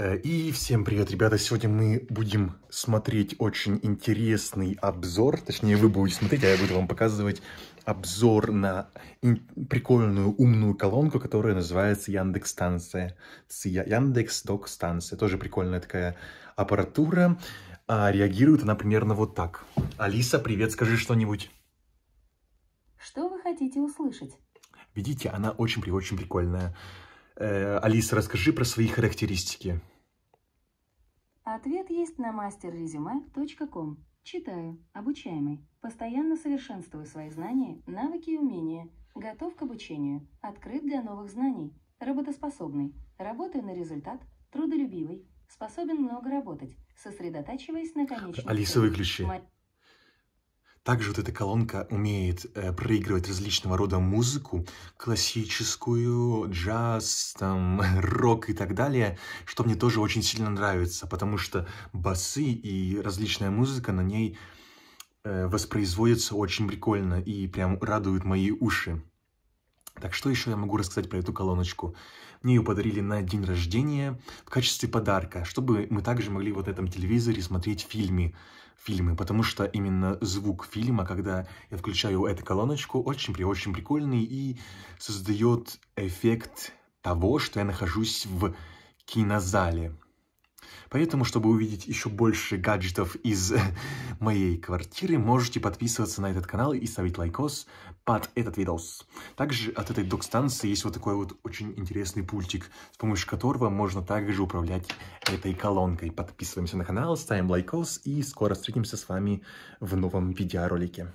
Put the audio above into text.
Э, и всем привет, ребята! Сегодня мы будем смотреть очень интересный обзор, точнее вы будете смотреть, а я буду вам показывать обзор на прикольную умную колонку, которая называется Яндекс Станция, Яндекс Док Станция, тоже прикольная такая аппаратура. А реагирует она примерно вот так. Алиса, привет, скажи что-нибудь. Что вы хотите услышать? Видите, она очень-очень прикольная. Э, Алиса, расскажи про свои характеристики. Ответ есть на masterresume.com. Читаю. Обучаемый. Постоянно совершенствую свои знания, навыки и умения. Готов к обучению. Открыт для новых знаний. Работоспособный. Работаю на результат. Трудолюбивый. Способен много работать, сосредотачиваясь на конечном... Алиса, выключи. Также вот эта колонка умеет э, проигрывать различного рода музыку, классическую, джаз, там, рок и так далее, что мне тоже очень сильно нравится, потому что басы и различная музыка на ней э, воспроизводится очень прикольно и прям радуют мои уши. Так что еще я могу рассказать про эту колоночку? Мне ее подарили на день рождения в качестве подарка, чтобы мы также могли вот на этом телевизоре смотреть фильмы. фильмы потому что именно звук фильма, когда я включаю эту колоночку, очень-очень при прикольный и создает эффект того, что я нахожусь в кинозале. Поэтому, чтобы увидеть еще больше гаджетов из моей квартиры, можете подписываться на этот канал и ставить лайкос под этот видос. Также от этой док-станции есть вот такой вот очень интересный пультик, с помощью которого можно также управлять этой колонкой. Подписываемся на канал, ставим лайкос и скоро встретимся с вами в новом видеоролике.